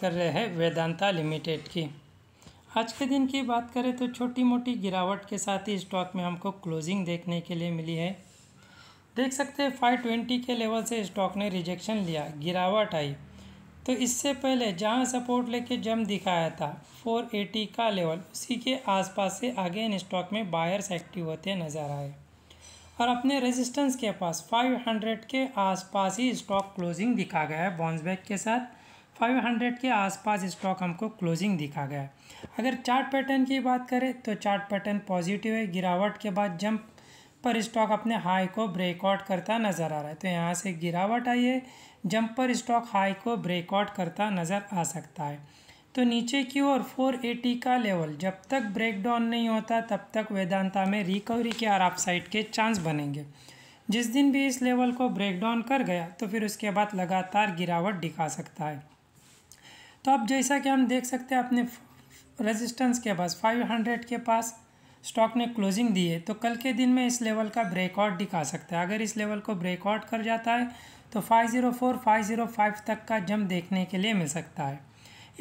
कर रहे हैं वेदांता लिमिटेड की आज के दिन की बात करें तो छोटी मोटी गिरावट के साथ ही स्टॉक में हमको क्लोजिंग देखने के लिए मिली है देख सकते हैं फाइव ट्वेंटी के लेवल से स्टॉक ने रिजेक्शन लिया गिरावट आई तो इससे पहले जहां सपोर्ट लेके जम दिखाया था फोर एटी का लेवल उसी के आसपास से आगे इन स्टॉक में बायर्स एक्टिव होते नज़र आए और अपने रेजिस्टेंस के पास फाइव हंड्रेड के आसपास ही स्टॉक क्लोजिंग दिखा गया है बॉन्स बैक के साथ 500 के आसपास स्टॉक हमको क्लोजिंग दिखा गया है अगर चार्ट पैटर्न की बात करें तो चार्ट पैटर्न पॉजिटिव है गिरावट के बाद जंप पर स्टॉक अपने हाई को ब्रेकआउट करता नज़र आ रहा है तो यहाँ से गिरावट आई है जंप पर स्टॉक हाई को ब्रेकआउट करता नज़र आ सकता है तो नीचे की ओर 480 का लेवल जब तक ब्रेकडाउन नहीं होता तब तक वेदांता में रिकवरी के और अपसाइड के चांस बनेंगे जिस दिन भी इस लेवल को ब्रेकडाउन कर गया तो फिर उसके बाद लगातार गिरावट दिखा सकता है तो अब जैसा कि हम देख सकते हैं अपने रेजिस्टेंस के पास 500 के पास स्टॉक ने क्लोजिंग दी है तो कल के दिन में इस लेवल का ब्रेकआउट दिखा सकता है अगर इस लेवल को ब्रेकआउट कर जाता है तो 504 505 तक का जम देखने के लिए मिल सकता है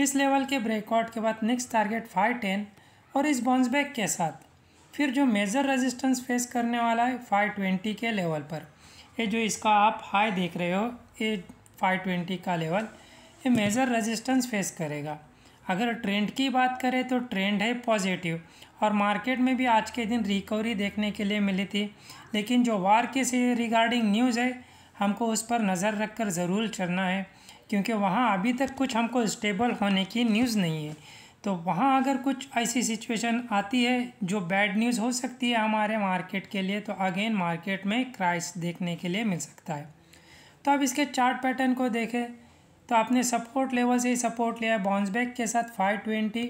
इस लेवल के ब्रेकआउट के बाद नेक्स्ट टारगेट फाइव और इस बॉन्सबैक के साथ फिर जो मेजर रजिस्टेंस फेस करने वाला है फाइव के लेवल पर ये जो इसका आप हाई देख रहे हो ये फाइव का लेवल ये मेजर रेजिस्टेंस फेस करेगा अगर ट्रेंड की बात करें तो ट्रेंड है पॉजिटिव और मार्केट में भी आज के दिन रिकवरी देखने के लिए मिली थी लेकिन जो वार के से रिगार्डिंग न्यूज़ है हमको उस पर नज़र रख कर ज़रूर चलना है क्योंकि वहाँ अभी तक कुछ हमको स्टेबल होने की न्यूज़ नहीं है तो वहाँ अगर कुछ ऐसी सिचुएशन आती है जो बैड न्यूज़ हो सकती है हमारे मार्केट के लिए तो अगेन मार्केट में क्राइस देखने के लिए मिल सकता है तो अब इसके चार्ट पैटर्न को देखें तो आपने सपोर्ट लेवल से ही सपोर्ट लिया बाउंस बैक के साथ फाइव ट्वेंटी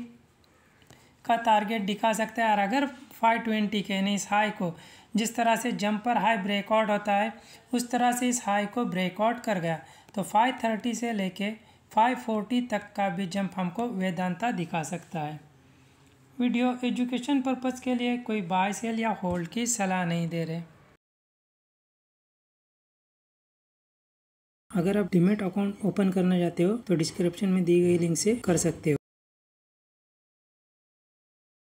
का टारगेट दिखा सकते हैं और अगर फाइव ट्वेंटी के यानी इस हाई को जिस तरह से जंपर हाई ब्रेकआउट होता है उस तरह से इस हाई को ब्रेकआउट कर गया तो फाइव थर्टी से लेके फाइव फोर्टी तक का भी जंप हमको वेदांता दिखा सकता है वीडियो एजुकेशन पर्पज़ के लिए कोई बाय सेल या होल्ड की सलाह नहीं दे रहे अगर आप डिमेट अकाउंट ओपन करना चाहते हो तो डिस्क्रिप्शन में दी गई लिंक से कर सकते हो